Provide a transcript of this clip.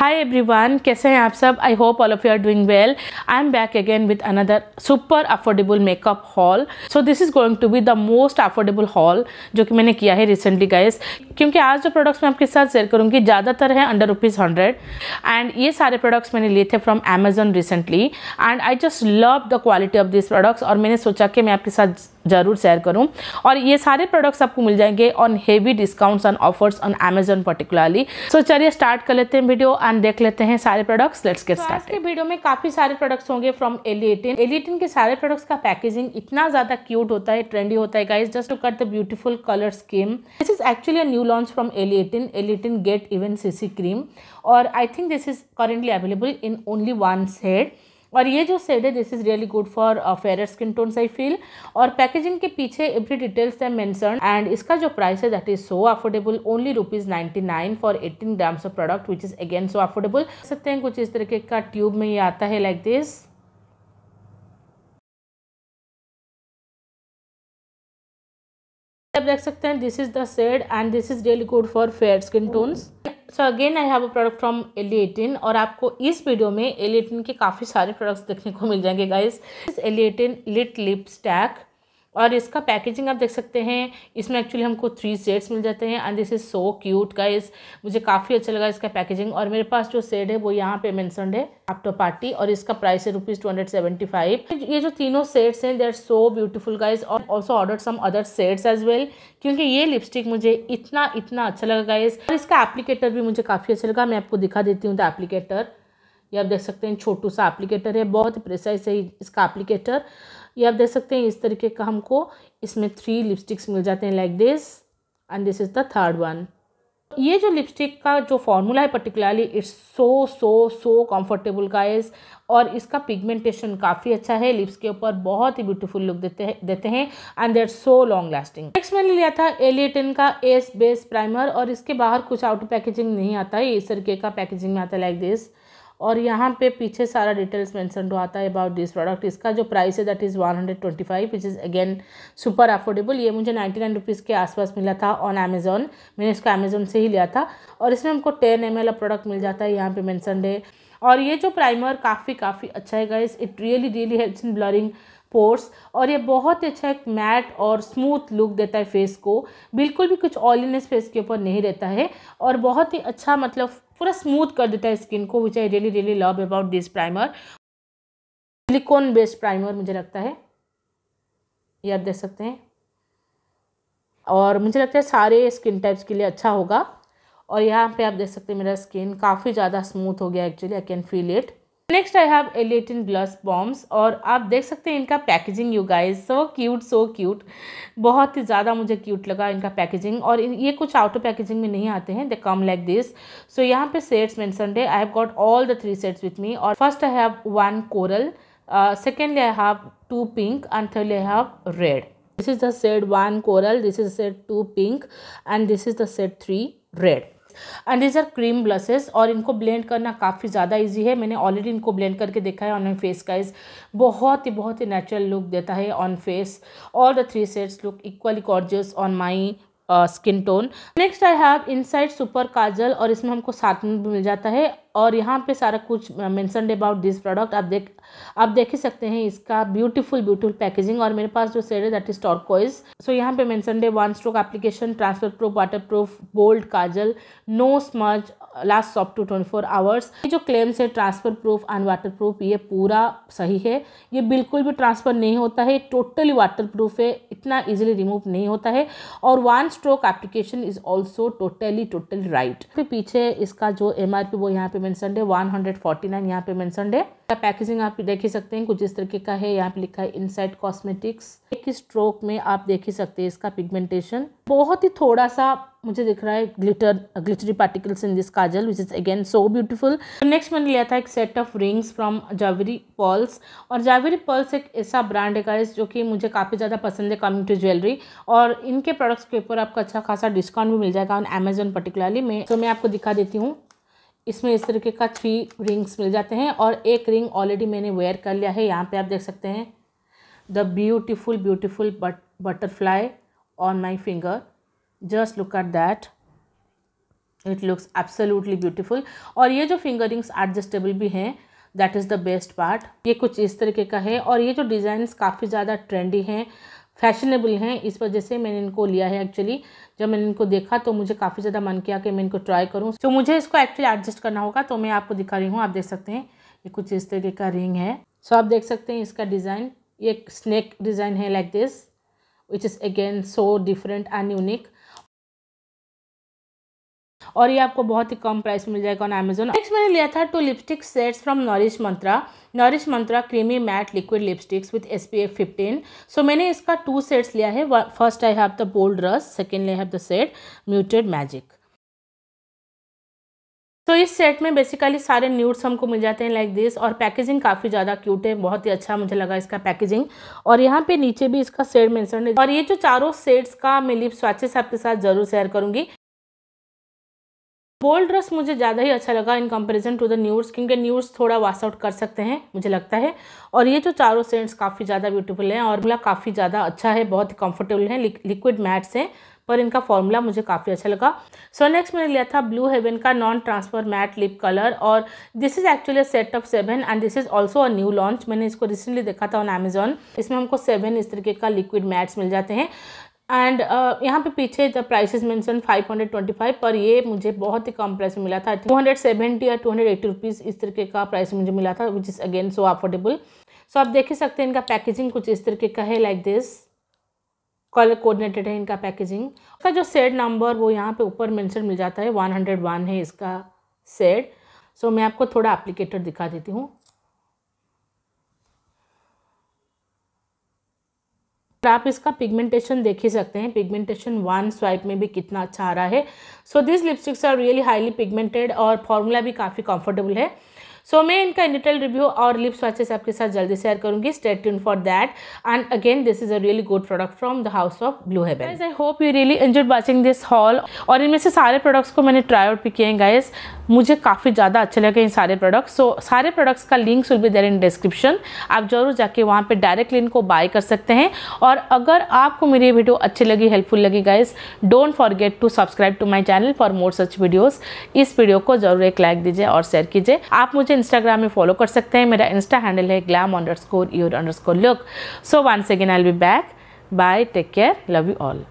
hi everyone कैसे हैं आप सब I hope all of you are doing well I am back again with another super affordable makeup haul so this is going to be the most affordable haul जो कि मैंने किया है recently guys क्योंकि आज जो प्रोडक्ट्स मैं आपके साथ शेयर करूँगी ज़्यादातर है अंडर रुपीज़ हंड्रेड एंड ये सारे प्रोडक्ट्स मैंने लिए थे from Amazon recently and I just love the quality of this products और मैंने सोचा कि मैं आपके साथ ज़रूर शेयर करूँ और ये सारे प्रोडक्ट्स आपको मिल जाएंगे on heavy discounts on offers on Amazon particularly so चलिए स्टार्ट कर लेते हैं वीडियो एंड देख लेते हैं सारे प्रोडक्ट्स लेट्स गेट स्टार्ट के वीडियो में काफ़ी सारे प्रोडक्ट्स होंगे फ्रॉम एलिएटिन एलिएटिन के सारे प्रोडक्ट्स का पैकेजिंग इतना ज़्यादा क्यूट होता है ट्रेंडी होता है guys just to cut the beautiful colour scheme this is actually a new launch from Eliatin Eliatin get even C C cream और I think this is currently available in only one set और ये जो shade है this is really good for fair skin tones I feel और packaging के पीछे every details है mention and इसका जो प्राइस है that is so affordable only rupees ninety nine for eighteen grams of product which is again so affordable सकते हैं कुछ इस तरीके का ट्यूब में ये आता है लाइक like दिस आप देख सकते हैं this is the shade and this is really good for fair skin tones so again I have a product from Eliatin और आपको इस वीडियो में एलिएटिन के काफ़ी सारे प्रोडक्ट्स देखने को मिल जाएंगे guys Eliatin lit lip stack और इसका पैकेजिंग आप देख सकते हैं इसमें एक्चुअली हमको थ्री सेट्स मिल जाते हैं and this is so cute का मुझे काफ़ी अच्छा लगा इसका पैकेजिंग और मेरे पास जो सेट है वो यहाँ पे मैंसनड है आफ्टर पार्टी और इसका प्राइस है rupees two hundred seventy five ये जो तीनों सेट्स हैं they are so beautiful guys और also order some other sets as well क्योंकि ये लिपस्टिक मुझे इतना इतना अच्छा लगा गाइज और इसका एप्लीकेटर भी मुझे काफ़ी अच्छा लगा मैं आपको दिखा देती हूँ द एप्लीकेटर ये आप देख सकते हैं छोटू सा एप्लीकेटर है बहुत प्रेसाइस है इसका एप्लीकेटर ये आप देख सकते हैं इस तरीके का हमको इसमें थ्री लिपस्टिक्स मिल जाते हैं like this and this is the third one ये जो लिपस्टिक का जो फॉर्मूला है particularly it's so so so comfortable guys और इसका पिगमेंटेशन काफ़ी अच्छा है लिप्स के ऊपर बहुत ही ब्यूटीफुल लुक देते हैं देते हैं and they're so long lasting next मैंने लिया था एलिएटन का एस बेस प्राइमर और इसके बाहर कुछ आउट पैकेजिंग नहीं आता है इस तरीके का पैकेजिंग में आता है लाइक दिस और यहाँ पे पीछे सारा डिटेल्स मेंशन हुआ था अबाउट दिस प्रोडक्ट इसका जो प्राइस है that is one hundred twenty five which is again super affordable ये मुझे नाइन्टी नाइन रुपीज़ के आसपास मिला था ऑन अमेज़ोन मैंने इसको अमेज़ोन से ही लिया था और इसमें हमको टेन एम एल प्रोडक्ट मिल जाता है यहाँ पे मैंसनड है और ये जो प्राइमर काफ़ी काफ़ी अच्छा है guys it really really helps in blurring pores और ये बहुत ही अच्छा एक मैट और स्मूथ लुक देता है फेस को बिल्कुल भी कुछ ऑयलीनेस फेस के ऊपर नहीं रहता है और बहुत ही अच्छा मतलब पूरा स्मूथ कर देता है स्किन को which I really really love about this primer silicone based primer मुझे लगता है ये आप देख सकते हैं और मुझे लगता है सारे स्किन टाइप्स के लिए अच्छा होगा और यहाँ पे आप देख सकते हैं मेरा स्किन काफ़ी ज़्यादा स्मूथ हो गया actually I can feel it next I have Elitin gloss bombs और आप देख सकते हैं इनका packaging you guys so cute so cute बहुत ही ज़्यादा मुझे क्यूट लगा इनका पैकेजिंग और ये कुछ आउटर पैकेजिंग में नहीं आते हैं दे कम लाइक दिस सो यहाँ पे sets mentioned I have got all the three sets with me और first I have one coral secondly I have two pink and thirdly I have red this is the set one coral this is set two pink and this is the set three red and are cream blushes और इनको blend करना काफ़ी ज़्यादा easy है मैंने already इनको blend करके देखा है ऑन फेस काइज बहुत ही बहुत ही नेचुरल लुक देता है on face all the three sets look equally gorgeous on my skin tone next I have Insight super kajal और इसमें हमको साथ में भी मिल जाता है और यहाँ पे सारा कुछ मैंसनड अबाउट दिस प्रोडक्ट आप देख आप देख ही सकते हैं इसका ब्यूटीफुल ब्यूटीफुल पैकेजिंग और मेरे पास जो सेड है दैट इज टॉर्कोइज सो यहाँ पे mentioned one stroke application transfer proof water proof bold kajal no smudge lasts up to twenty four hours ये जो क्लेम्स है transfer proof and water proof ये पूरा सही है ये बिल्कुल भी ट्रांसफर नहीं होता है टोटली वाटर प्रूफ है इतना ईजिली रिमूव नहीं होता है और one stroke application is also totally totally right पीछे इसका जो एम आर पी वो यहाँ पे मेंशन है वन हंड्रेड फोर्टी नाइन यहाँ पे मेंशन है पैकेजिंग आप देख ही सकते हैं कुछ इस तरीके का है यहाँ पे लिखा है इनसाइड कॉस्मेटिक्स एक ही स्ट्रोक में आप देख ही सकते हैं इसका पिगमेंटेशन बहुत ही थोड़ा सा मुझे दिख रहा है glitter glittery particles in this kajal which is again so beautiful next मैंने लिया था एक set of rings from Zaveri Pearls और जावेरी पर्ल्स एक ऐसा ब्रांड है गाइस जो कि मुझे काफ़ी ज़्यादा पसंद है कमिंग टू ज्वेलरी और इनके प्रोडक्ट्स के ऊपर आपको अच्छा खासा डिस्काउंट भी मिल जाएगा ऑन अमेजोन पर्टिकुलरली मैं तो मैं आपको दिखा देती हूँ इसमें इस तरीके का थ्री रिंग्स मिल जाते हैं और एक रिंग ऑलरेडी मैंने वेयर कर लिया है यहाँ पे आप देख सकते हैं the beautiful beautiful but butterfly on my finger just look at that it looks absolutely beautiful और ये जो फिंगर रिंग्स एडजस्टेबल भी हैं that is the best part ये कुछ इस तरीके का है और ये जो डिजाइन काफ़ी ज़्यादा ट्रेंडी हैं फैशनेबल हैं इस वजह से मैंने इनको लिया है एक्चुअली जब मैंने इनको देखा तो मुझे काफ़ी ज़्यादा मन किया कि मैं इनको ट्राई करूँ तो मुझे इसको एक्चुअली एडजस्ट करना होगा तो मैं आपको दिखा रही हूँ आप देख सकते हैं ये कुछ इस तरीके का रिंग है सो आप देख सकते हैं इसका डिज़ाइन ये एक स्नैक डिज़ाइन है like this which is again so different and unique और ये आपको बहुत ही कम प्राइस मिल जाएगा ऑन अमेजोन नेक्स्ट मैंने लिया था two lipstick sets from Nourish Mantra Nourish Mantra creamy matte liquid lipsticks with S P F fifteen so मैंने इसका टू सेट्स लिया है first I have the bold rush second I have the set muted magic तो इस set में basically सारे nudes हमको मिल जाते हैं लाइक दिस और पैकेजिंग काफ़ी ज़्यादा क्यूट है बहुत ही अच्छा मुझे लगा इसका पैकेजिंग और यहाँ पे नीचे भी इसका सेट मेंशन है और ये जो चारों सेट्स का मैं लिप स्वाचेस आपके साथ जरूर शेयर करूँगी बोल्ड ड्रेस मुझे ज़्यादा ही अच्छा लगा in comparison to the nudes क्योंकि न्यूज थोड़ा वाश आउट कर सकते हैं मुझे लगता है और ये जो चारों सेंट्स काफ़ी ज़्यादा ब्यूटीफुल हैं और मिला काफ़ी ज़्यादा अच्छा है बहुत ही कंफर्टेबल है लिक्विड मैट्स हैं पर इनका फॉर्मूला मुझे काफ़ी अच्छा लगा सो so नेक्स्ट मैंने लिया था ब्लू हेवन का non transfer matte lip colour और this is actually set of seven and this is also a new launch मैंने इसको रिसेंटली देखा था ऑन अमेजोन इसमें हमको सेवन इस तरीके का लिक्विड मैट्स मिल जाते हैं एंड uh, यहाँ पे पीछे द प्राइस हंड्रेड मेंशन 525 पर ये मुझे बहुत ही कम प्राइस में मिला था टू हंड्रेड सेवेंटी या टू हंड्रेड एट्टी रुपीज़ इस तरीके का प्राइस मुझे मिला था which is again so affordable so आप देख ही सकते हैं इनका पैकेजिंग कुछ इस तरीके का है लाइक दिस कलर कोऑर्डिनेटेड है इनका पैकेजिंग उसका जो सेड नंबर वो यहाँ पे ऊपर मेंशन मिल जाता है 101 है इसका सेड सो so, मैं आपको थोड़ा एप्लीकेटर दिखा देती हूँ और तो आप इसका पिगमेंटेशन देख ही सकते हैं पिगमेंटेशन वन स्वाइप में भी कितना अच्छा आ रहा है so this lipsticks are really highly pigmented और फॉर्मूला भी काफ़ी कंफर्टेबल है सो so, मैं इनका डिटेल रिव्यू और लिप स्वाचेस आपके साथ जल्दी शेयर करूंगी stay tuned for that and again this is a really good product from the house of Blue Heaven I hope you really enjoyed watching this haul और इनमें से सारे products को मैंने ट्राई आउट भी किए हैं गाइस मुझे काफ़ी ज़्यादा अच्छे लगे इन सारे प्रोडक्ट्स सो so, सारे प्रोडक्ट्स का लिंक्स विल भी देर इन डिस्क्रिप्शन आप जरूर जाके वहाँ पर डायरेक्टली इनको बाय कर सकते हैं और अगर आपको मेरी ये वीडियो अच्छी लगी हेल्पफुल लगी guys don't forget to subscribe to my channel for more such videos इस वीडियो को जरूर एक लाइक दीजिए और शेयर कीजिए आप मुझे इंस्टाग्राम में फॉलो कर सकते हैं मेरा इंस्टा हैंडल है glam underscore your underscore look so one second I will be back bye take care love you all